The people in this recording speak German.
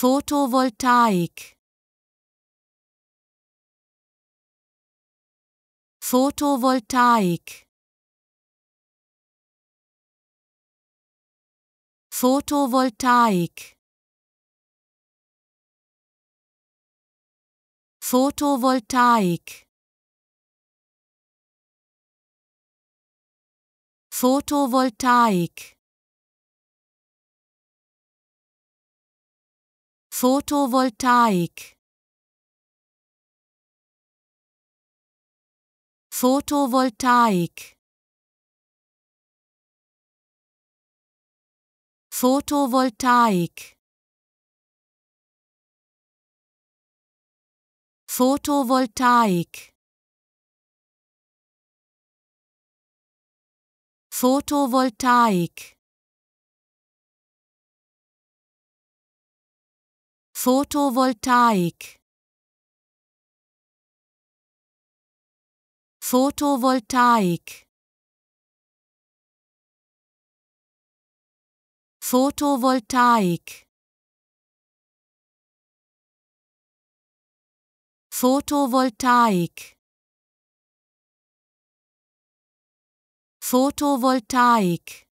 Photovoltaik Photovoltaik Photovoltaik Photovoltaik Photovoltaik Photovoltaik. Photovoltaik Photovoltaik Photovoltaik Photovoltaik Photovoltaik Photovoltaik Photovoltaik Photovoltaik Photovoltaik Photovoltaik